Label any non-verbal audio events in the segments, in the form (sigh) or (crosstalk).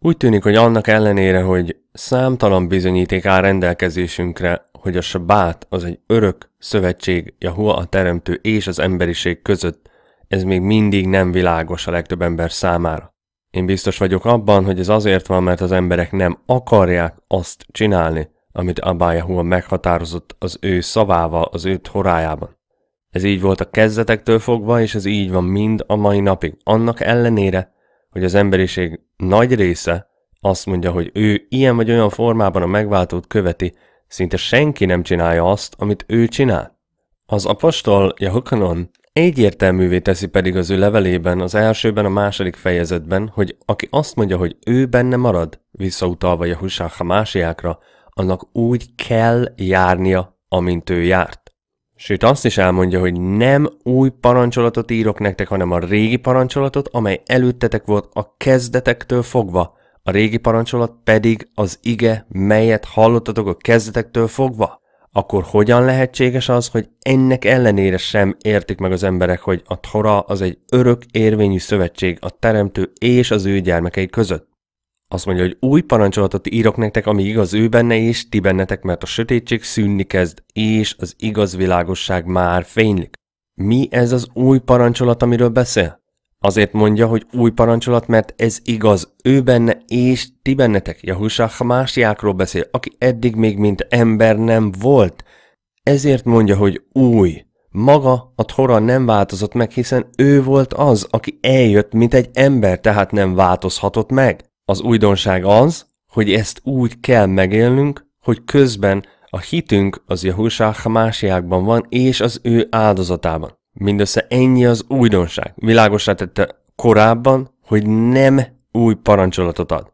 Úgy tűnik, hogy annak ellenére, hogy számtalan bizonyíték áll rendelkezésünkre, hogy a sabát az egy örök szövetség Jahua a teremtő és az emberiség között, ez még mindig nem világos a legtöbb ember számára. Én biztos vagyok abban, hogy ez azért van, mert az emberek nem akarják azt csinálni, amit Abba Yahua meghatározott az ő szavával az ő horájában. Ez így volt a kezdetektől fogva, és ez így van mind a mai napig, annak ellenére, hogy az emberiség nagy része azt mondja, hogy ő ilyen vagy olyan formában a megváltót követi, szinte senki nem csinálja azt, amit ő csinál. Az apostol Jehokanon egyértelművé teszi pedig az ő levelében, az elsőben, a második fejezetben, hogy aki azt mondja, hogy ő benne marad, visszautalva Jehusáha másiákra, annak úgy kell járnia, amint ő járt. Sőt, azt is elmondja, hogy nem új parancsolatot írok nektek, hanem a régi parancsolatot, amely előttetek volt a kezdetektől fogva. A régi parancsolat pedig az ige, melyet hallottatok a kezdetektől fogva. Akkor hogyan lehetséges az, hogy ennek ellenére sem értik meg az emberek, hogy a Tora az egy örök érvényű szövetség a teremtő és az ő gyermekei között? Azt mondja, hogy új parancsolatot írok nektek, ami igaz ő benne és ti bennetek, mert a sötétség szűnni kezd, és az igaz világosság már fénylik. Mi ez az új parancsolat, amiről beszél? Azért mondja, hogy új parancsolat, mert ez igaz, ő benne és ti bennetek. Jahusá Hamásiákról beszél, aki eddig még mint ember nem volt. Ezért mondja, hogy új. Maga a Tora nem változott meg, hiszen ő volt az, aki eljött, mint egy ember, tehát nem változhatott meg. Az újdonság az, hogy ezt úgy kell megélnünk, hogy közben a hitünk az Jahusá másiákban van és az ő áldozatában. Mindössze ennyi az újdonság. Világosra tette korábban, hogy nem új parancsolatot ad,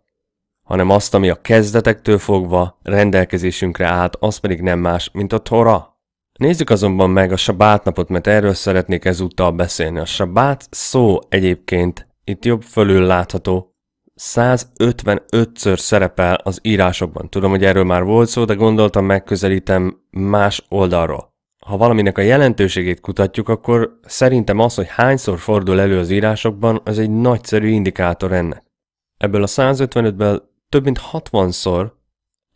hanem azt, ami a kezdetektől fogva rendelkezésünkre állt, az pedig nem más, mint a Tora. Nézzük azonban meg a napot, mert erről szeretnék ezúttal beszélni. A sabát szó egyébként itt jobb fölül látható 155-ször szerepel az írásokban. Tudom, hogy erről már volt szó, de gondoltam megközelítem más oldalról. Ha valaminek a jelentőségét kutatjuk, akkor szerintem az, hogy hányszor fordul elő az írásokban, az egy nagyszerű indikátor ennek. Ebből a 155-ből több mint 60-szor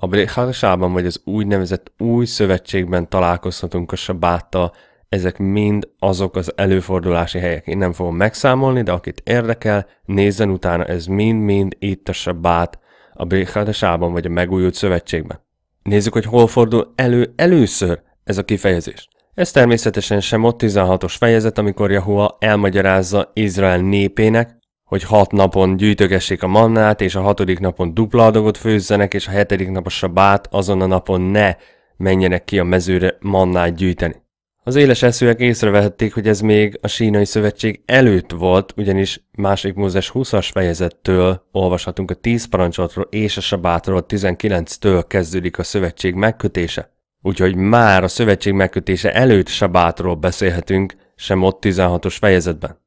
a Brehásában vagy az úgynevezett új szövetségben találkozhatunk a sabáttal, ezek mind azok az előfordulási helyek. Én nem fogom megszámolni, de akit érdekel, nézzen utána, ez mind-mind itt a sabát, a Béhádesában vagy a megújult szövetségben. Nézzük, hogy hol fordul elő először ez a kifejezés. Ez természetesen sem ott 16-os fejezet, amikor Jahua elmagyarázza Izrael népének, hogy hat napon gyűjtögessék a mannát, és a hatodik napon dupla adagot főzzenek, és a hetedik nap a sabát, azon a napon ne menjenek ki a mezőre mannát gyűjteni. Az éles eszűek észrevehették, hogy ez még a sínai szövetség előtt volt, ugyanis másik Mózes 20-as fejezettől olvashatunk a 10 parancsolatról és a sabátról 19-től kezdődik a szövetség megkötése. Úgyhogy már a szövetség megkötése előtt sabátról beszélhetünk, sem ott 16-os fejezetben.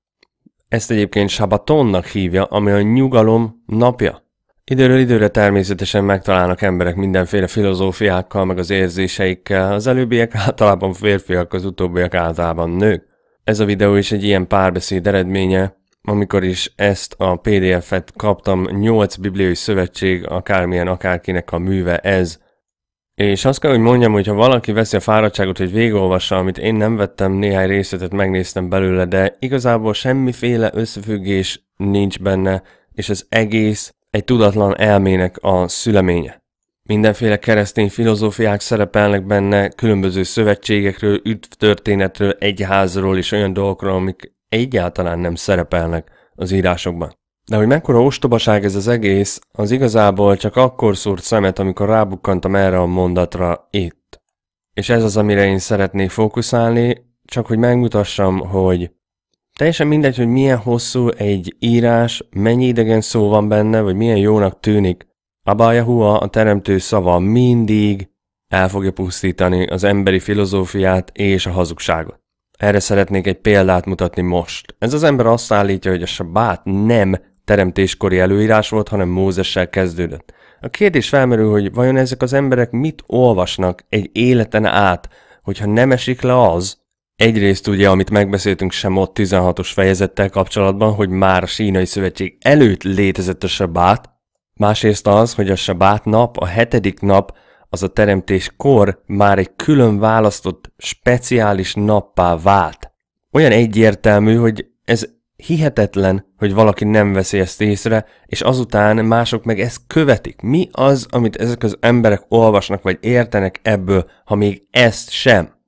Ezt egyébként sabatonnak hívja, ami a nyugalom napja. Időről időre természetesen megtalálnak emberek mindenféle filozófiákkal, meg az érzéseikkel, az előbbiek általában férfiak, az utóbbiak általában nők. Ez a videó is egy ilyen párbeszéd eredménye, amikor is ezt a PDF-et kaptam, 8 bibliai szövetség, akármilyen akárkinek a műve ez. És azt kell, hogy mondjam, hogy ha valaki veszi a fáradtságot, hogy végolvassa, amit én nem vettem, néhány részletet megnéztem belőle, de igazából semmiféle összefüggés nincs benne, és az egész egy tudatlan elmének a szüleménye. Mindenféle keresztény filozófiák szerepelnek benne, különböző szövetségekről, üdvtörténetről, egyházról és olyan dolgokról, amik egyáltalán nem szerepelnek az írásokban. De hogy mekkora ostobaság ez az egész, az igazából csak akkor szúrt szemet, amikor rábukkantam erre a mondatra itt. És ez az, amire én szeretnék fókuszálni, csak hogy megmutassam, hogy Teljesen mindegy, hogy milyen hosszú egy írás, mennyi idegen szó van benne, vagy milyen jónak tűnik. Abájahua, a teremtő szava mindig el fogja pusztítani az emberi filozófiát és a hazugságot. Erre szeretnék egy példát mutatni most. Ez az ember azt állítja, hogy a sabát nem teremtéskori előírás volt, hanem Mózessel kezdődött. A kérdés felmerül, hogy vajon ezek az emberek mit olvasnak egy életen át, hogyha nem esik le az, Egyrészt ugye, amit megbeszéltünk sem ott 16-os fejezettel kapcsolatban, hogy már a sínai szövetség előtt létezett a sabát, másrészt az, hogy a sabát nap, a hetedik nap, az a teremtés kor már egy külön választott, speciális nappá vált. Olyan egyértelmű, hogy ez hihetetlen, hogy valaki nem veszi ezt észre, és azután mások meg ezt követik. Mi az, amit ezek az emberek olvasnak vagy értenek ebből, ha még ezt sem?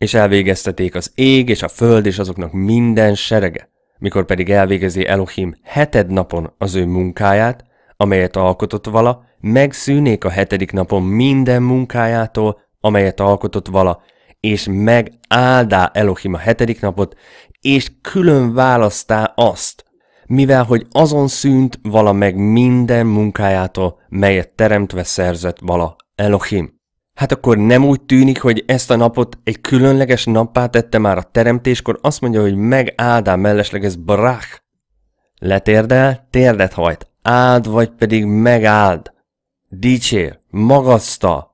és elvégezteték az ég és a föld és azoknak minden serege. Mikor pedig elvégezi Elohim heted napon az ő munkáját, amelyet alkotott vala, megszűnék a hetedik napon minden munkájától, amelyet alkotott vala, és megáldá Elohim a hetedik napot, és külön választá azt, mivel hogy azon szűnt vala meg minden munkájától, melyet teremtve szerzett vala Elohim. Hát akkor nem úgy tűnik, hogy ezt a napot egy különleges nappá tette már a teremtéskor, azt mondja, hogy meg Ádám ez brach. Letérdel, térdet hajt, áld vagy pedig megáld. Dicsér, magasztal.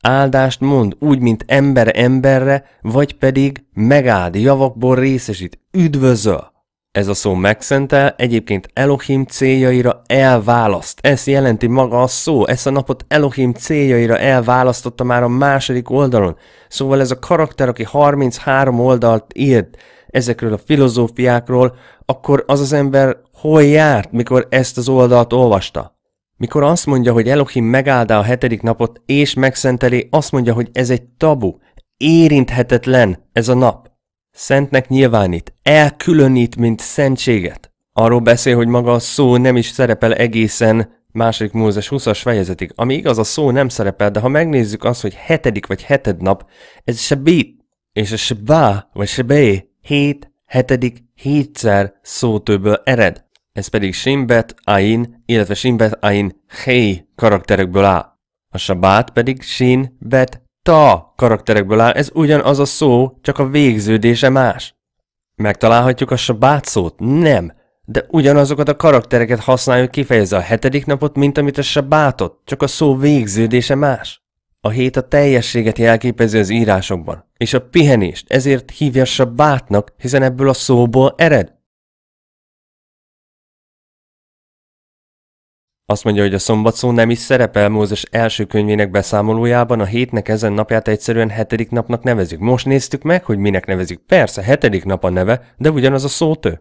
Áldást mond úgy, mint ember emberre, vagy pedig megáld, javakból részesít, üdvözöl. Ez a szó megszentel, egyébként Elohim céljaira elválaszt. Ezt jelenti maga a szó, ezt a napot Elohim céljaira elválasztotta már a második oldalon. Szóval ez a karakter, aki 33 oldalt írt ezekről a filozófiákról, akkor az az ember hol járt, mikor ezt az oldalt olvasta? Mikor azt mondja, hogy Elohim megáldá a hetedik napot és megszenteli, azt mondja, hogy ez egy tabu, érinthetetlen ez a nap. Szentnek nyilvánít, elkülönít, mint szentséget. Arról beszél, hogy maga a szó nem is szerepel egészen második Mózes 20-as fejezetig. Ami igaz, a szó nem szerepel, de ha megnézzük azt, hogy hetedik vagy heted nap, ez sebit, és a sebá vagy sebé hét, hetedik, hétszer szótőből ered. Ez pedig Simbet, Ain, illetve Simbet, Ain, Hei karakterekből áll. A sabát pedig Sin, Bet, ta karakterekből áll, ez ugyanaz a szó, csak a végződése más. Megtalálhatjuk a sabát szót? Nem. De ugyanazokat a karaktereket használjuk kifejezve a hetedik napot, mint amit a sabátot, csak a szó végződése más. A hét a teljességet jelképezi az írásokban, és a pihenést ezért hívja sabátnak, hiszen ebből a szóból ered. Azt mondja, hogy a szombat szó nem is szerepel Mózes első könyvének beszámolójában, a hétnek ezen napját egyszerűen hetedik napnak nevezik. Most néztük meg, hogy minek nevezik. Persze, hetedik nap a neve, de ugyanaz a szótő.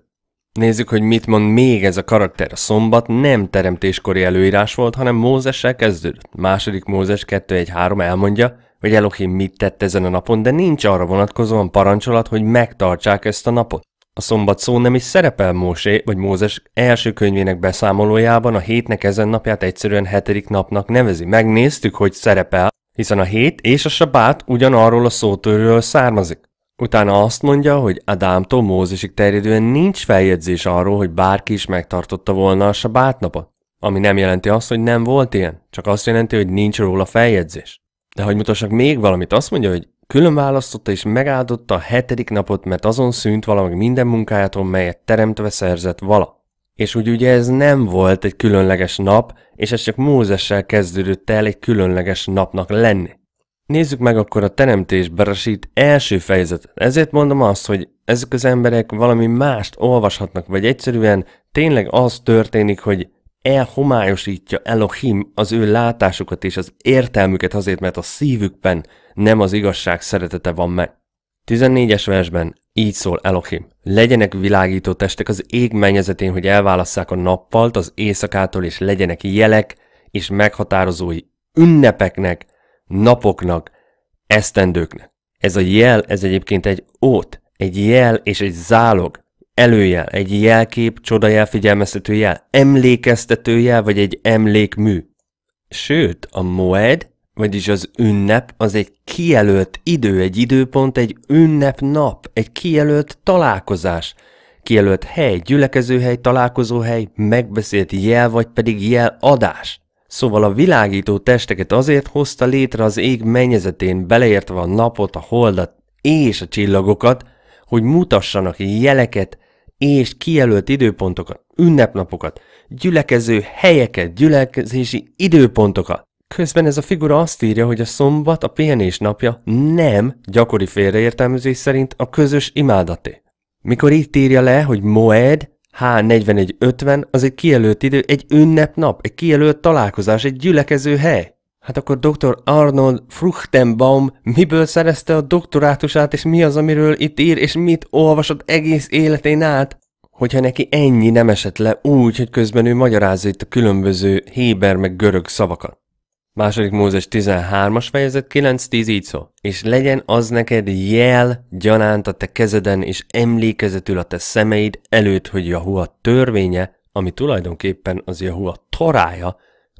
Nézzük, hogy mit mond még ez a karakter. A szombat nem teremtéskori előírás volt, hanem Mózessel kezdődött. Második Mózes 2.1.3 elmondja, hogy Elohim mit tett ezen a napon, de nincs arra vonatkozóan parancsolat, hogy megtartsák ezt a napot. A szombat szó nem is szerepel Mósé vagy Mózes első könyvének beszámolójában, a hétnek ezen napját egyszerűen hetedik napnak nevezi. Megnéztük, hogy szerepel, hiszen a hét és a sabát ugyanarról a szótörről származik. Utána azt mondja, hogy Adámtól Mózesig terjedően nincs feljegyzés arról, hogy bárki is megtartotta volna a napot, Ami nem jelenti azt, hogy nem volt ilyen, csak azt jelenti, hogy nincs róla feljegyzés. De hogy mutassak még valamit, azt mondja, hogy Külön választotta és megáldotta a hetedik napot, mert azon szűnt valami minden munkájától, melyet teremtve szerzett vala. És úgy ugye ez nem volt egy különleges nap, és ez csak Mózessel kezdődött el egy különleges napnak lenni. Nézzük meg akkor a teremtés Berasít első fejezetet. Ezért mondom azt, hogy ezek az emberek valami mást olvashatnak, vagy egyszerűen tényleg az történik, hogy elhomályosítja Elohim az ő látásukat és az értelmüket azért, mert a szívükben nem az igazság szeretete van meg. 14-es versben így szól Elohim. Legyenek világító testek az ég mennyezetén, hogy elválasszák a nappalt az éjszakától, és legyenek jelek és meghatározói ünnepeknek, napoknak, esztendőknek. Ez a jel, ez egyébként egy ót, egy jel és egy zálog előjel, egy jelkép, csodajel, figyelmeztető jel, emlékeztető jel, vagy egy emlékmű. Sőt, a moed, vagyis az ünnep, az egy kijelölt idő, egy időpont, egy ünnep nap, egy kijelölt találkozás, kijelölt hely, gyülekezőhely, találkozóhely, megbeszélt jel, vagy pedig jel adás. Szóval a világító testeket azért hozta létre az ég mennyezetén, beleértve a napot, a holdat és a csillagokat, hogy mutassanak jeleket, és kijelölt időpontokat, ünnepnapokat, gyülekező helyeket, gyülekezési időpontokat. Közben ez a figura azt írja, hogy a szombat a pihenés napja nem gyakori félreértelmezés szerint a közös imádaté. Mikor itt írja le, hogy Moed H4150 az egy kijelölt idő, egy ünnepnap, egy kijelölt találkozás, egy gyülekező hely. Hát akkor dr. Arnold Fruchtenbaum miből szerezte a doktorátusát, és mi az, amiről itt ír, és mit olvasott egész életén át? Hogyha neki ennyi nem esett le úgy, hogy közben ő magyarázza itt a különböző héber meg görög szavakat. Második Mózes 13-as fejezet 9-10 így szól. És legyen az neked jel gyanánt a te kezeden, és emlékezetül a te szemeid előtt, hogy Jahua törvénye, ami tulajdonképpen az Jahua torája,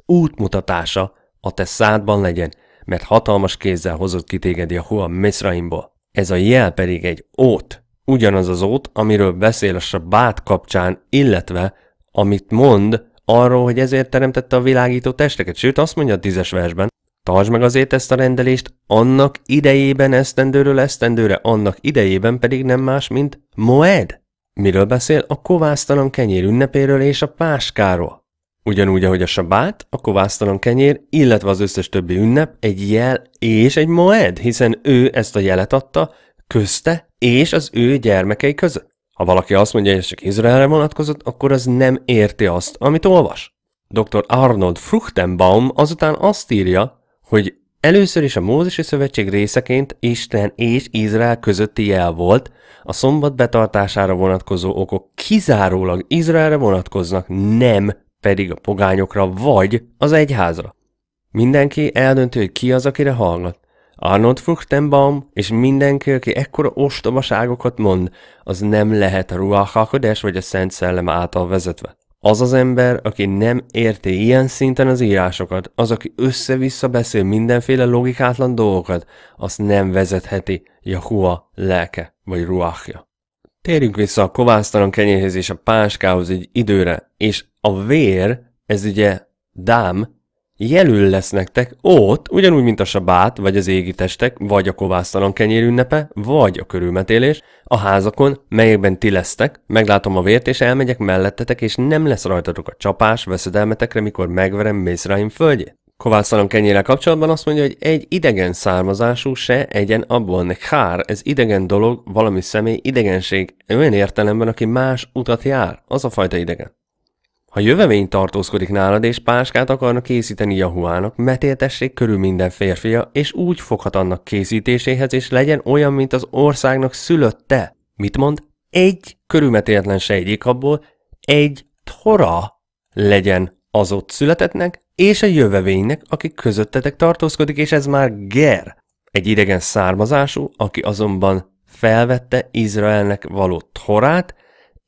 útmutatása, a te szádban legyen, mert hatalmas kézzel hozott ki téged Jahua Misraimból. Ez a jel pedig egy ót, ugyanaz az ót, amiről beszél a bát kapcsán, illetve amit mond arról, hogy ezért teremtette a világító testeket, sőt azt mondja a tízes versben, Tartsd meg azért ezt a rendelést, annak idejében esztendőről esztendőre, annak idejében pedig nem más, mint Moed. Miről beszél? A kovásztalan kenyér ünnepéről és a páskáról. Ugyanúgy, ahogy a sabát, a kovásztalan kenyér, illetve az összes többi ünnep egy jel és egy moed, hiszen ő ezt a jelet adta közte és az ő gyermekei között. Ha valaki azt mondja, hogy ez csak Izraelre vonatkozott, akkor az nem érti azt, amit olvas. Dr. Arnold Fruchtenbaum azután azt írja, hogy először is a Mózesi Szövetség részeként Isten és Izrael közötti jel volt, a szombat betartására vonatkozó okok kizárólag Izraelre vonatkoznak, nem pedig a pogányokra vagy az egyházra. Mindenki eldönti, hogy ki az, akire hallgat. Arnold Fruchtenbaum és mindenki, aki ekkora ostobaságokat mond, az nem lehet a ruhákakodás vagy a Szent Szellem által vezetve. Az az ember, aki nem érti ilyen szinten az írásokat, az, aki össze-vissza beszél mindenféle logikátlan dolgokat, azt nem vezetheti Jahua lelke vagy ruachja. Térjünk vissza a kovásztalan kenyérhez és a páskához egy időre, és a vér, ez ugye dám, jelül lesz nektek ott, ugyanúgy, mint a sabát, vagy az égitestek, vagy a kovásztalan kenyér ünnepe, vagy a körülmetélés, a házakon, melyekben ti lesztek, meglátom a vért, és elmegyek mellettetek, és nem lesz rajtatok a csapás veszedelmetekre, mikor megverem Mészraim földjét. Kovács Szalom kenyére kapcsolatban azt mondja, hogy egy idegen származású se egyen abból kár, ez idegen dolog, valami személy, idegenség, olyan értelemben, aki más utat jár, az a fajta idegen. Ha jövevény tartózkodik nálad és páskát akarnak készíteni Jahuának, metéltessék körül minden férfia, és úgy foghat annak készítéséhez, és legyen olyan, mint az országnak szülötte. Mit mond? Egy körülmetéletlen abból, egy tora legyen az ott születetnek, és a jövevénynek, aki közöttetek tartózkodik, és ez már Ger, egy idegen származású, aki azonban felvette Izraelnek való torát,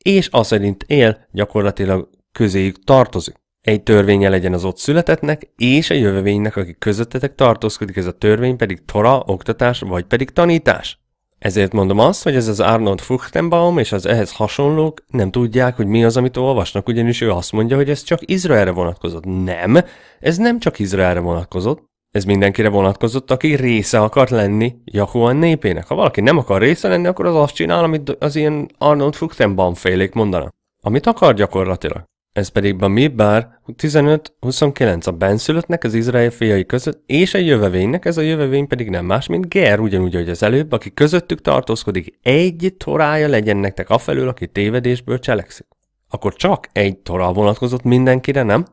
és az szerint él, gyakorlatilag közéjük tartozik. Egy törvénye legyen az ott születetnek, és a jövevénynek, aki közöttetek tartózkodik, ez a törvény pedig tora, oktatás, vagy pedig tanítás. Ezért mondom azt, hogy ez az Arnold Fuchtenbaum és az ehhez hasonlók nem tudják, hogy mi az, amit olvasnak, ugyanis ő azt mondja, hogy ez csak Izraelre vonatkozott. Nem, ez nem csak Izraelre vonatkozott, ez mindenkire vonatkozott, aki része akart lenni Jahuan népének. Ha valaki nem akar része lenni, akkor az azt csinál, amit az ilyen Arnold Fuchtenbaum félék mondanak. Amit akar gyakorlatilag. Ez pedig a Mibár 15-29 a benszülöttnek, az Izrael fiai között, és a jövevénynek, ez a jövevény pedig nem más, mint Ger, ugyanúgy, ahogy az előbb, aki közöttük tartózkodik, egy torája legyen nektek afelől, aki tévedésből cselekszik. Akkor csak egy torá vonatkozott mindenkire, nem?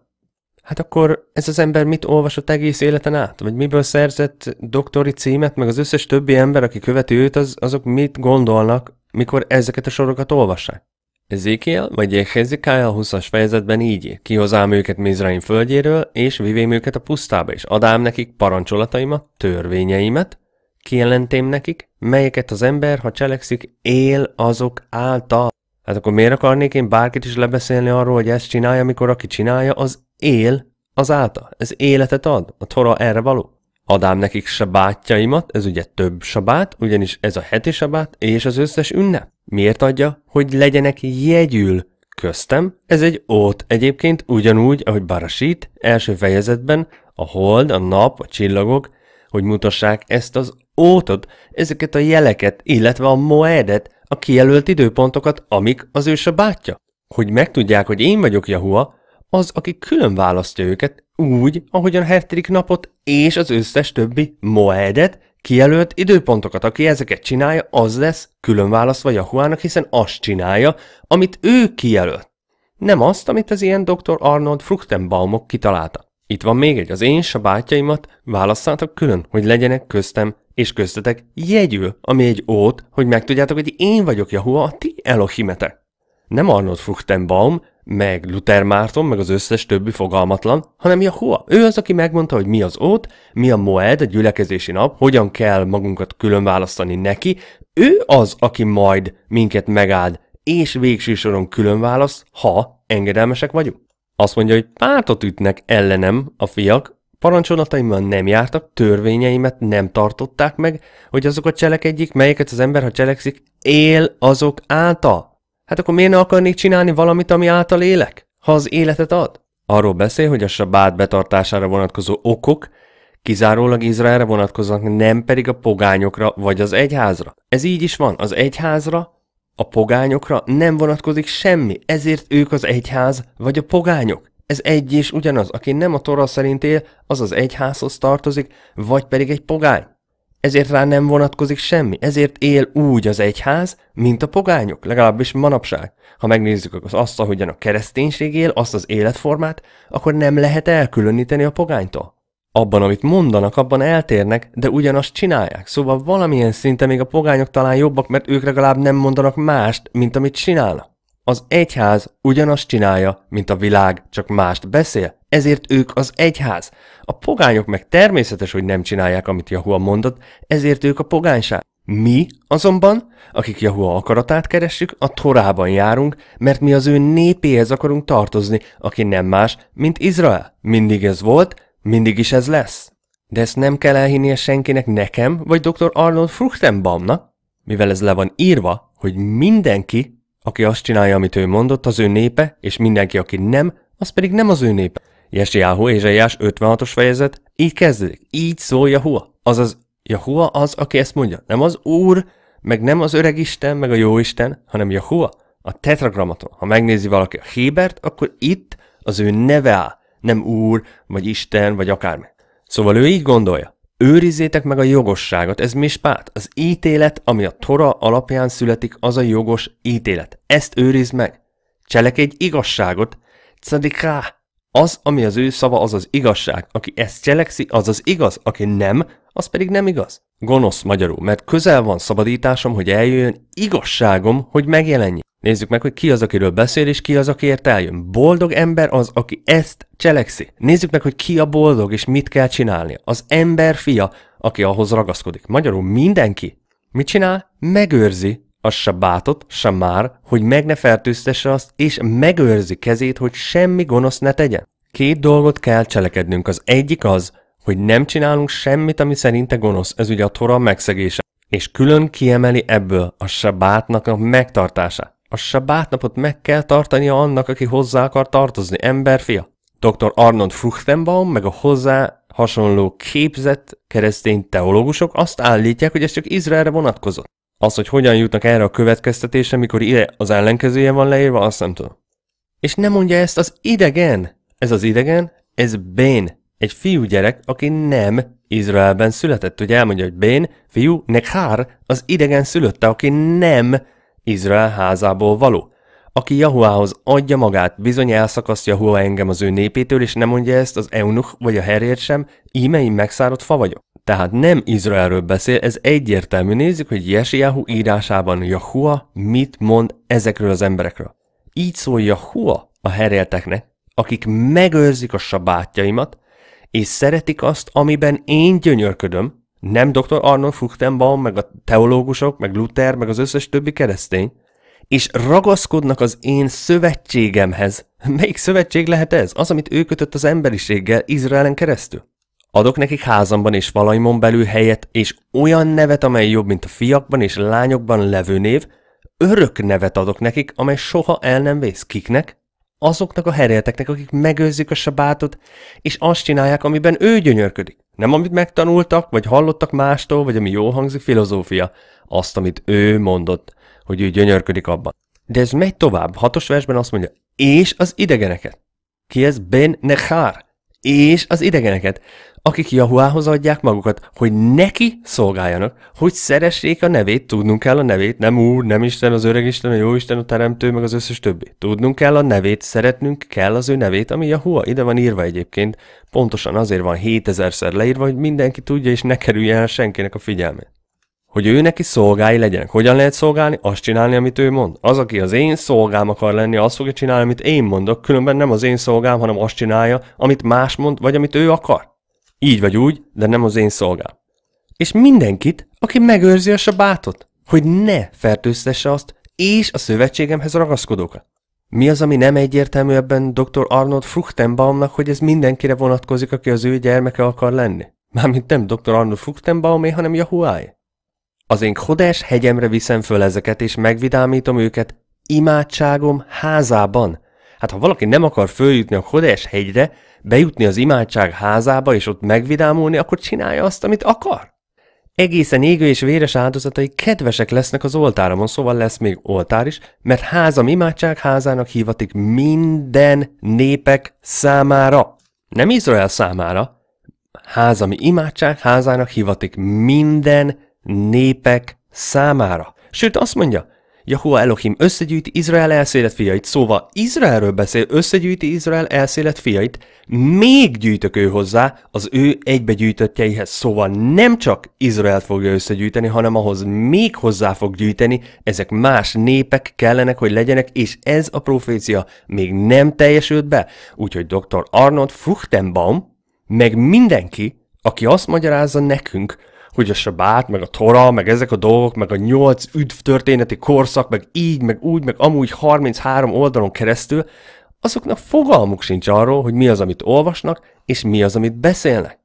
Hát akkor ez az ember mit olvasott egész életen át? Vagy miből szerzett doktori címet, meg az összes többi ember, aki követi őt, az, azok mit gondolnak, mikor ezeket a sorokat olvassák? Ezékiel vagy Hezekiel 20-as fejezetben így ír, kihozám őket Mizraim földjéről, és vivém őket a pusztába, és adám nekik parancsolataimat, törvényeimet, kijelentém nekik, melyeket az ember, ha cselekszik, él azok által. Hát akkor miért akarnék én bárkit is lebeszélni arról, hogy ezt csinálja, amikor aki csinálja, az él az által. Ez életet ad, a tora erre való. Adám nekik sabátjaimat, ez ugye több sabát, ugyanis ez a heti sabát és az összes ünnep. Miért adja, hogy legyenek jegyül? Köztem, ez egy ót egyébként ugyanúgy, ahogy Barasit első fejezetben, a hold, a nap, a csillagok, hogy mutassák ezt az ótot, ezeket a jeleket, illetve a moedet, a kijelölt időpontokat, amik az ő bátja. Hogy megtudják, hogy én vagyok Jahua, az, aki külön választja őket, úgy, ahogyan a napot és az összes többi moedet, Kijelölt időpontokat, aki ezeket csinálja, az lesz külön választva Yahoo-nak, hiszen azt csinálja, amit ő kijelölt. Nem azt, amit az ilyen dr. Arnold Fruchtenbaumok kitalálta. Itt van még egy, az én bátyaimat válasszátok külön, hogy legyenek köztem és köztetek jegyül, ami egy ót, hogy megtudjátok, hogy én vagyok Jahua, a ti Elohimete. Nem Arnold Fruchtenbaum, meg Luther Márton, meg az összes többi fogalmatlan, hanem Jahua. Ő az, aki megmondta, hogy mi az ót, mi a moed, a gyülekezési nap, hogyan kell magunkat különválasztani neki. Ő az, aki majd minket megáld, és végső soron különválaszt, ha engedelmesek vagyunk. Azt mondja, hogy pártot ütnek ellenem a fiak, Parancsolataimban nem jártak, törvényeimet nem tartották meg, hogy azokat cselekedjék, melyeket az ember, ha cselekszik, él azok által. Hát akkor miért ne akarnék csinálni valamit, ami által élek, ha az életet ad? Arról beszél, hogy a sabát betartására vonatkozó okok kizárólag Izraelre vonatkoznak, nem pedig a pogányokra vagy az egyházra. Ez így is van, az egyházra, a pogányokra nem vonatkozik semmi, ezért ők az egyház vagy a pogányok. Ez egy és ugyanaz, aki nem a Tora szerint él, az az egyházhoz tartozik, vagy pedig egy pogány ezért rá nem vonatkozik semmi, ezért él úgy az egyház, mint a pogányok, legalábbis manapság. Ha megnézzük az azt, ahogyan a kereszténység él, azt az életformát, akkor nem lehet elkülöníteni a pogánytól. Abban, amit mondanak, abban eltérnek, de ugyanazt csinálják, szóval valamilyen szinte még a pogányok talán jobbak, mert ők legalább nem mondanak mást, mint amit csinálnak. Az egyház ugyanazt csinálja, mint a világ, csak mást beszél, ezért ők az egyház. A pogányok meg természetes, hogy nem csinálják, amit Jahua mondott, ezért ők a pogányság. Mi azonban, akik Jahua akaratát keressük, a Torában járunk, mert mi az ő népéhez akarunk tartozni, aki nem más, mint Izrael. Mindig ez volt, mindig is ez lesz. De ezt nem kell elhinnie senkinek nekem, vagy dr. Arnold Fruchtenbaumnak, mivel ez le van írva, hogy mindenki aki azt csinálja, amit ő mondott, az ő népe, és mindenki, aki nem, az pedig nem az ő népe. Jesiáhu és Ejás 56-os fejezet, így kezdődik, így szól Jahua. Azaz, Jahua az, aki ezt mondja. Nem az Úr, meg nem az öreg Isten, meg a jó Isten, hanem Jahua, a tetragramaton. Ha megnézi valaki a Hébert, akkor itt az ő neve áll, nem Úr, vagy Isten, vagy akármi. Szóval ő így gondolja. Őrizzétek meg a jogosságot, ez mispát. Az ítélet, ami a Tora alapján születik, az a jogos ítélet. Ezt őrizd meg. Cselekedj igazságot, cediká. Az, ami az ő szava, az az igazság. Aki ezt cselekszi, az az igaz, aki nem, az pedig nem igaz. Gonosz magyarul, mert közel van szabadításom, hogy eljöjjön, igazságom, hogy megjelenjen. Nézzük meg, hogy ki az, akiről beszél, és ki az, akiért eljön. Boldog ember az, aki ezt cselekszi. Nézzük meg, hogy ki a boldog, és mit kell csinálni. Az ember fia, aki ahhoz ragaszkodik. Magyarul mindenki. Mit csinál? Megőrzi a sabátot, már, hogy meg ne fertőztesse azt, és megőrzi kezét, hogy semmi gonosz ne tegyen. Két dolgot kell cselekednünk. Az egyik az, hogy nem csinálunk semmit, ami szerinte gonosz. Ez ugye a Tora megszegése. És külön kiemeli ebből a sabátnak a megtartását. A sabátnapot meg kell tartania annak, aki hozzá akar tartozni, emberfia. Dr. Arnold Fruchtenbaum meg a hozzá hasonló képzett keresztény teológusok azt állítják, hogy ez csak Izraelre vonatkozott. Az, hogy hogyan jutnak erre a következtetésre, mikor ide az ellenkezője van leírva, azt nem tudom. És nem mondja ezt az idegen. Ez az idegen, ez Bén, egy fiúgyerek, aki nem Izraelben született. Ugye elmondja, hogy Bén, fiú, nekár az idegen szülötte, aki nem Izrael házából való, aki Jahuához adja magát, bizony elszakaszt Jahua engem az ő népétől, és nem mondja ezt az eunuch vagy a herért sem, íme én megszáradt fa vagyok. Tehát nem Izraelről beszél, ez egyértelmű. Nézzük, hogy Jesiáhu írásában Jahua mit mond ezekről az emberekről. Így szól Jahua a herélteknek, akik megőrzik a sabátjaimat, és szeretik azt, amiben én gyönyörködöm, nem dr. Arnold Fuchtenbaum, meg a teológusok, meg Luther, meg az összes többi keresztény? És ragaszkodnak az én szövetségemhez. (laughs) Melyik szövetség lehet ez? Az, amit ő kötött az emberiséggel Izraelen keresztül? Adok nekik házamban és valaimon belül helyet, és olyan nevet, amely jobb, mint a fiakban és lányokban levő név, örök nevet adok nekik, amely soha el nem vész. Kiknek? Azoknak a herélteknek, akik megőrzik a sabátot, és azt csinálják, amiben ő gyönyörködik. Nem amit megtanultak, vagy hallottak mástól, vagy ami jó hangzik, filozófia. Azt, amit ő mondott, hogy ő gyönyörködik abban. De ez megy tovább. Hatos versben azt mondja, és az idegeneket. Ki ez? Ben Nechár. És az idegeneket akik Jahuához adják magukat, hogy neki szolgáljanak, hogy szeressék a nevét, tudnunk kell a nevét, nem Úr, nem Isten, az öreg Isten, a jó Isten, a Teremtő, meg az összes többi. Tudnunk kell a nevét, szeretnünk kell az ő nevét, ami Jahua. Ide van írva egyébként, pontosan azért van 7000-szer leírva, hogy mindenki tudja és ne kerüljen el senkinek a figyelmét hogy ő neki szolgái legyenek. Hogyan lehet szolgálni? Azt csinálni, amit ő mond. Az, aki az én szolgám akar lenni, azt fogja csinálni, amit én mondok, különben nem az én szolgám, hanem azt csinálja, amit más mond, vagy amit ő akar. Így vagy úgy, de nem az én szolgám. És mindenkit, aki megőrzi a sabátot, hogy ne fertőztesse azt és a szövetségemhez ragaszkodókat. Mi az, ami nem egyértelmű ebben dr. Arnold Fruchtenbaumnak, hogy ez mindenkire vonatkozik, aki az ő gyermeke akar lenni? Mármint nem dr. Arnold Fruchtenbaumé, hanem Yahuai. Az én hodás hegyemre viszem föl ezeket, és megvidámítom őket imádságom házában, Hát ha valaki nem akar följutni a Kodes hegyre, bejutni az imádság házába és ott megvidámulni, akkor csinálja azt, amit akar. Egészen égő és véres áldozatai kedvesek lesznek az oltáramon, szóval lesz még oltár is, mert házam imádság házának hívatik minden népek számára. Nem Izrael számára, házami imádság házának hivatik minden népek számára. Sőt, azt mondja, Jahua Elohim összegyűjti Izrael elszélet fiait, szóval Izraelről beszél, összegyűjti Izrael elszélet fiait, még gyűjtök ő hozzá az ő egybegyűjtöttjeihez, szóval nem csak Izraelt fogja összegyűjteni, hanem ahhoz még hozzá fog gyűjteni, ezek más népek kellenek, hogy legyenek, és ez a profécia még nem teljesült be, úgyhogy dr. Arnold Fruchtenbaum, meg mindenki, aki azt magyarázza nekünk, hogy a sabát, meg a tora, meg ezek a dolgok, meg a nyolc üdv történeti korszak, meg így, meg úgy, meg amúgy 33 oldalon keresztül, azoknak fogalmuk sincs arról, hogy mi az, amit olvasnak, és mi az, amit beszélnek.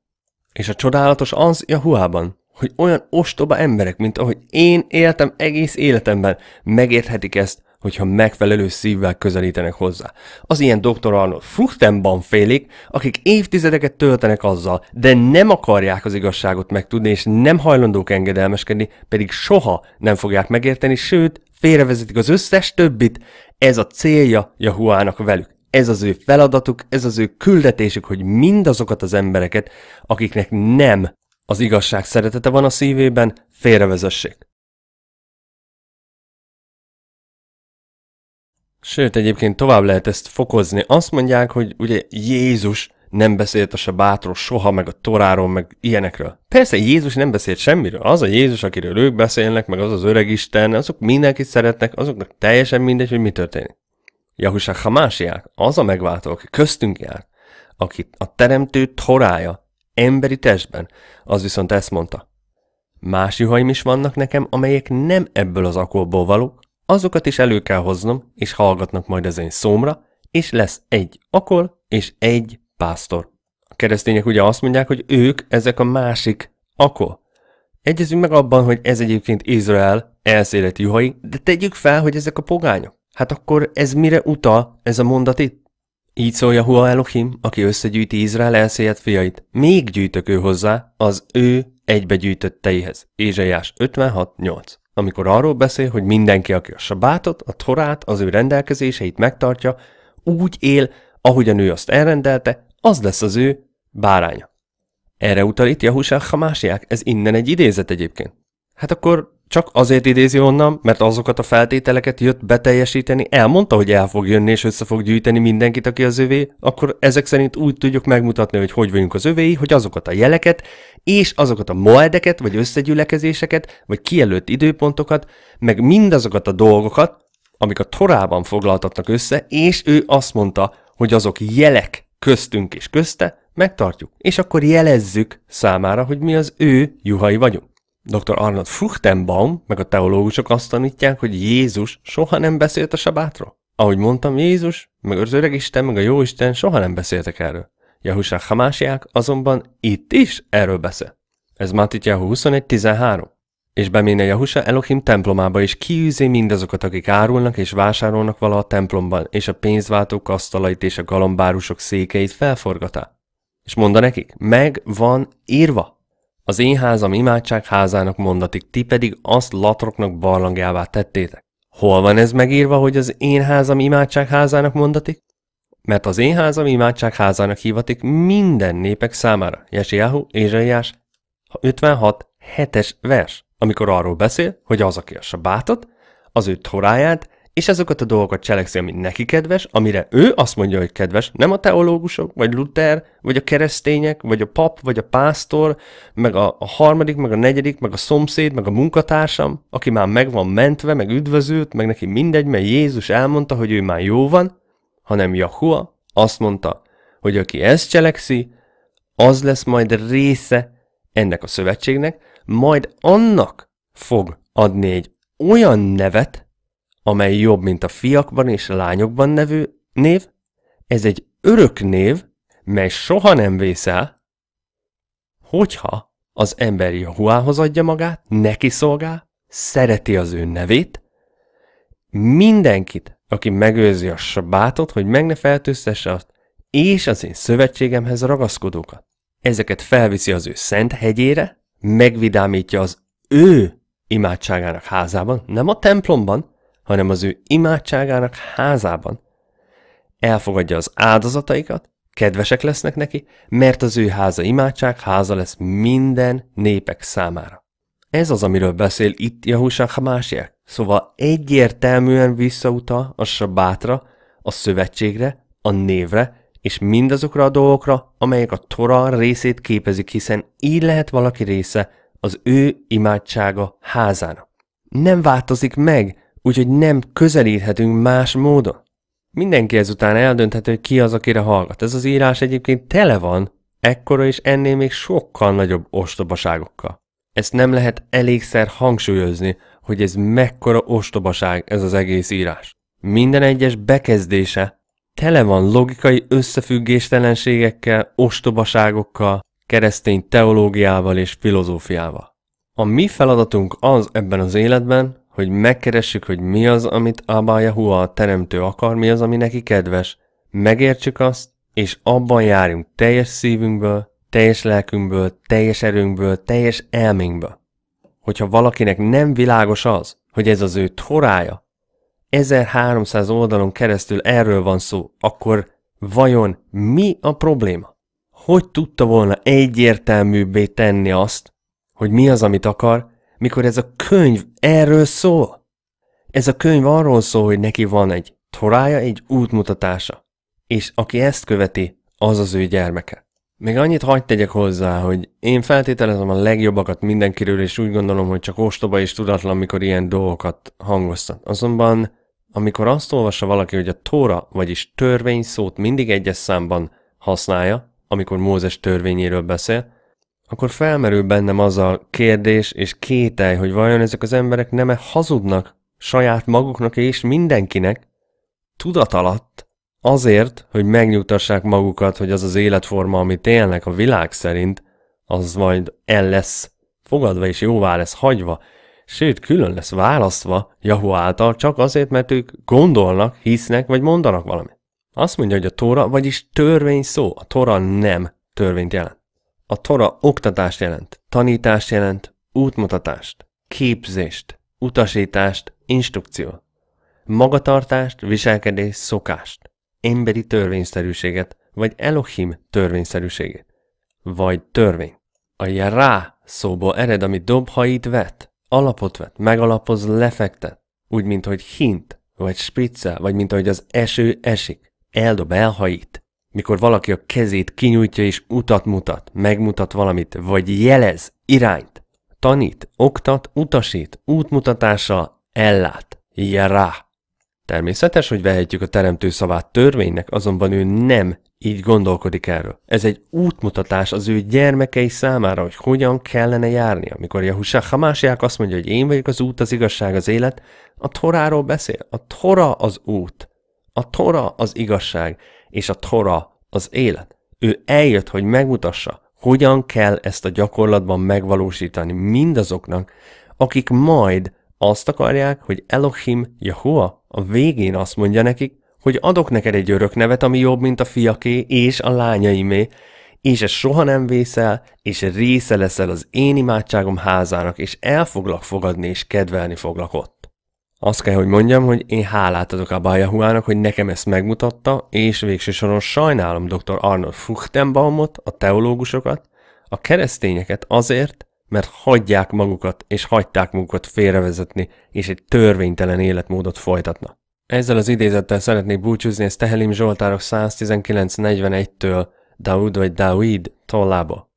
És a csodálatos az a hogy olyan ostoba emberek, mint ahogy én éltem egész életemben, megérthetik ezt, hogyha megfelelő szívvel közelítenek hozzá. Az ilyen doktor Arnold Fruchtenban félik, akik évtizedeket töltenek azzal, de nem akarják az igazságot megtudni, és nem hajlandók engedelmeskedni, pedig soha nem fogják megérteni, sőt, félrevezetik az összes többit. Ez a célja Jahuának velük. Ez az ő feladatuk, ez az ő küldetésük, hogy mindazokat az embereket, akiknek nem az igazság szeretete van a szívében, félrevezessék. Sőt, egyébként tovább lehet ezt fokozni. Azt mondják, hogy ugye Jézus nem beszélt a sabátról soha, meg a toráról, meg ilyenekről. Persze Jézus nem beszélt semmiről. Az a Jézus, akiről ők beszélnek, meg az az öreg Isten, azok mindenkit szeretnek, azoknak teljesen mindegy, hogy mi történik. Jahusa Hamásiák, az a megváltó, aki köztünk jár, aki a teremtő torája, emberi testben, az viszont ezt mondta. Más juhaim is vannak nekem, amelyek nem ebből az akolból valók, Azokat is elő kell hoznom, és hallgatnak majd az én szómra, és lesz egy akol és egy pásztor. A keresztények ugye azt mondják, hogy ők ezek a másik akol. Egyezünk meg abban, hogy ez egyébként Izrael elszélet juhai, de tegyük fel, hogy ezek a pogányok. Hát akkor ez mire utal ez a mondat itt? Így szólja Hua Elohim, aki összegyűjti Izrael elszélet fiait. Még gyűjtök ő hozzá az ő egybegyűjtötteihez. Ézsaiás 56.8 amikor arról beszél, hogy mindenki, aki a sabátot, a torát, az ő rendelkezéseit megtartja, úgy él, ahogy a nő azt elrendelte, az lesz az ő báránya. Erre utalít itt Jahusák Hamásiák, ez innen egy idézet egyébként. Hát akkor csak azért idézi onnan, mert azokat a feltételeket jött beteljesíteni, elmondta, hogy el fog jönni és össze fog gyűjteni mindenkit, aki az övé, akkor ezek szerint úgy tudjuk megmutatni, hogy hogy vagyunk az övéi, hogy azokat a jeleket és azokat a moedeket, vagy összegyülekezéseket, vagy kijelölt időpontokat, meg mindazokat a dolgokat, amik a torában foglaltatnak össze, és ő azt mondta, hogy azok jelek köztünk és közte, megtartjuk, és akkor jelezzük számára, hogy mi az ő juhai vagyunk. Dr. Arnold Fruchtenbaum meg a teológusok azt tanítják, hogy Jézus soha nem beszélt a sabátról. Ahogy mondtam, Jézus, meg az öreg Isten, meg a jó Isten soha nem beszéltek erről. Jahusá Hamásiák azonban itt is erről beszél. Ez Matityahu 21.13. És beméne Jahusa Elohim templomába, és kiűzi mindazokat, akik árulnak és vásárolnak vala a templomban, és a pénzváltók asztalait és a galambárusok székeit felforgatá. És mondta nekik, meg van írva. Az én házam imádság házának mondatik, ti pedig azt latroknak barlangjává tettétek. Hol van ez megírva, hogy az én házam imádság házának mondatik? Mert az én házam imádság házának hivatik minden népek számára. Jesiáhu, Ézsaiás 56. 7-es vers, amikor arról beszél, hogy az, aki a sabátot, az ő toráját és azokat a dolgokat cselekszi, ami neki kedves, amire ő azt mondja, hogy kedves, nem a teológusok, vagy Luther, vagy a keresztények, vagy a pap, vagy a pásztor, meg a, a harmadik, meg a negyedik, meg a szomszéd, meg a munkatársam, aki már meg van mentve, meg üdvözült, meg neki mindegy, mert Jézus elmondta, hogy ő már jó van, hanem Jahua azt mondta, hogy aki ezt cselekszi, az lesz majd része ennek a szövetségnek, majd annak fog adni egy olyan nevet, amely jobb, mint a fiakban és a lányokban nevű név, ez egy örök név, mely soha nem vészel, hogyha az ember Jahuához adja magát, neki szolgál, szereti az ő nevét, mindenkit, aki megőrzi a sabátot, hogy meg ne feltőztesse azt, és az én szövetségemhez ragaszkodókat. Ezeket felviszi az ő szent hegyére, megvidámítja az ő imádságának házában, nem a templomban, hanem az ő imádságának házában. Elfogadja az áldozataikat, kedvesek lesznek neki, mert az ő háza imádság háza lesz minden népek számára. Ez az, amiről beszél itt Jahusán Hamásiek, szóval egyértelműen visszauta a sabátra, a szövetségre, a névre, és mindazokra a dolgokra, amelyek a Tora részét képezik, hiszen így lehet valaki része az ő imádsága házának. Nem változik meg, úgyhogy nem közelíthetünk más módon. Mindenki ezután eldönthető, hogy ki az, akire hallgat. Ez az írás egyébként tele van, ekkora és ennél még sokkal nagyobb ostobaságokkal. Ezt nem lehet elégszer hangsúlyozni, hogy ez mekkora ostobaság ez az egész írás. Minden egyes bekezdése tele van logikai összefüggéstelenségekkel, ostobaságokkal, keresztény teológiával és filozófiával. A mi feladatunk az ebben az életben, hogy megkeressük, hogy mi az, amit Abba Yahua a teremtő akar, mi az, ami neki kedves. Megértsük azt, és abban járjunk teljes szívünkből, teljes lelkünkből, teljes erőnkből, teljes elménkből. Hogyha valakinek nem világos az, hogy ez az ő torája, 1300 oldalon keresztül erről van szó, akkor vajon mi a probléma? Hogy tudta volna egyértelműbbé tenni azt, hogy mi az, amit akar, mikor ez a könyv erről szól? Ez a könyv arról szól, hogy neki van egy torája, egy útmutatása, és aki ezt követi, az az ő gyermeke. Még annyit hagyd tegyek hozzá, hogy én feltételezem a legjobbakat mindenkiről, és úgy gondolom, hogy csak ostoba és tudatlan, mikor ilyen dolgokat hangoztat. Azonban, amikor azt olvassa valaki, hogy a tóra, vagyis törvény szót mindig egyes számban használja, amikor Mózes törvényéről beszél, akkor felmerül bennem az a kérdés és kételj, hogy vajon ezek az emberek nem -e hazudnak saját maguknak és mindenkinek tudat alatt azért, hogy megnyugtassák magukat, hogy az az életforma, amit élnek a világ szerint, az majd el lesz fogadva és jóvá lesz hagyva, sőt, külön lesz választva Jahu által, csak azért, mert ők gondolnak, hisznek, vagy mondanak valamit. Azt mondja, hogy a Tóra, vagyis törvény szó, a Tóra nem törvényt jelent. A Tora oktatást jelent, tanítást jelent, útmutatást, képzést, utasítást, instrukció, magatartást, viselkedés, szokást, emberi törvényszerűséget, vagy Elohim törvényszerűségét, vagy törvény. A rá szóból ered, ami dobhait vet, alapot vet, megalapoz, lefektet, úgy, mint hogy hint, vagy spriccel, vagy mint ahogy az eső esik, eldob, elhajít mikor valaki a kezét kinyújtja és utat mutat, megmutat valamit, vagy jelez irányt, tanít, oktat, utasít, útmutatása ellát, jará. Természetes, hogy vehetjük a teremtő szavát törvénynek, azonban ő nem így gondolkodik erről. Ez egy útmutatás az ő gyermekei számára, hogy hogyan kellene járni. Amikor Jahusá Hamásiák azt mondja, hogy én vagyok az út, az igazság, az élet, a Toráról beszél. A Tora az út. A Tora az igazság és a Tora, az élet. Ő eljött, hogy megmutassa, hogyan kell ezt a gyakorlatban megvalósítani mindazoknak, akik majd azt akarják, hogy Elohim, Jahua a végén azt mondja nekik, hogy adok neked egy örök nevet, ami jobb, mint a fiaké és a lányaimé, és ez soha nem vészel, és része leszel az én imádságom házának, és el foglak fogadni, és kedvelni foglak ott azt kell, hogy mondjam, hogy én hálát adok a Bajahuának, hogy nekem ezt megmutatta, és végső soron sajnálom dr. Arnold Fruchtenbaumot, a teológusokat, a keresztényeket azért, mert hagyják magukat, és hagyták magukat félrevezetni, és egy törvénytelen életmódot folytatna. Ezzel az idézettel szeretnék búcsúzni, ezt Tehelim Zsoltárok 119.41-től Daud vagy Dawid tollába.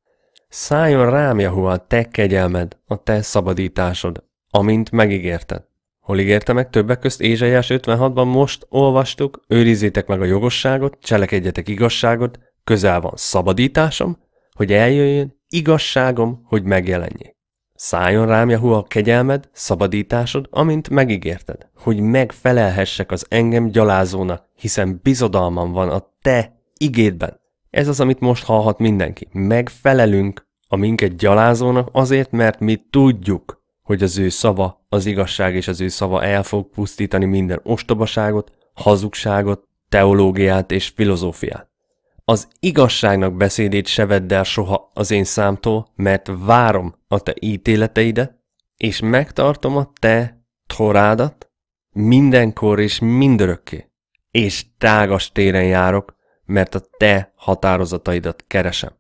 Szálljon rám, Jahua, te kegyelmed, a te szabadításod, amint megígérted. Hol ígérte meg többek közt Ézsaiás 56-ban most olvastuk, őrizzétek meg a jogosságot, cselekedjetek igazságot, közel van szabadításom, hogy eljöjjön igazságom, hogy megjelenjék. Szálljon rám, Jahu, a kegyelmed, szabadításod, amint megígérted, hogy megfelelhessek az engem gyalázónak, hiszen bizodalmam van a te igédben. Ez az, amit most hallhat mindenki. Megfelelünk a minket gyalázónak azért, mert mi tudjuk, hogy az ő szava az igazság és az ő szava el fog pusztítani minden ostobaságot, hazugságot, teológiát és filozófiát. Az igazságnak beszédét se vedd el soha az én számtól, mert várom a te ítéleteidet, és megtartom a te torádat mindenkor és mindörökké, és tágas téren járok, mert a te határozataidat keresem.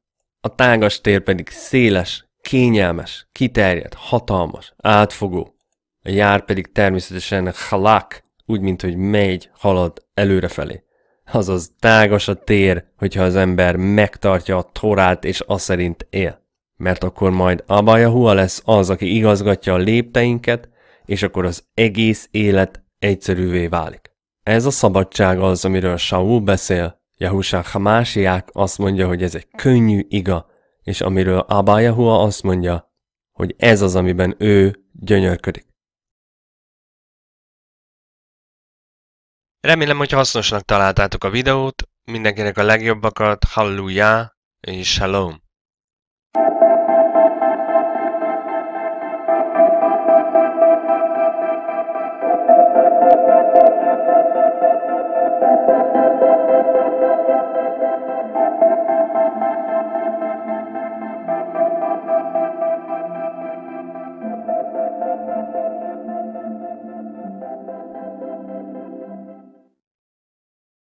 A tágas tér pedig széles kényelmes, kiterjedt, hatalmas, átfogó. A jár pedig természetesen halak, úgy, mint hogy megy, halad előrefelé. Azaz tágas a tér, hogyha az ember megtartja a torát és azt szerint él. Mert akkor majd Abajahua lesz az, aki igazgatja a lépteinket, és akkor az egész élet egyszerűvé válik. Ez a szabadság az, amiről Saul beszél. Jahusá Hamásiák azt mondja, hogy ez egy könnyű iga, és amiről Abba Yahua azt mondja, hogy ez az, amiben ő gyönyörködik. Remélem, hogy hasznosnak találtátok a videót, mindenkinek a legjobbakat, hallujá és shalom!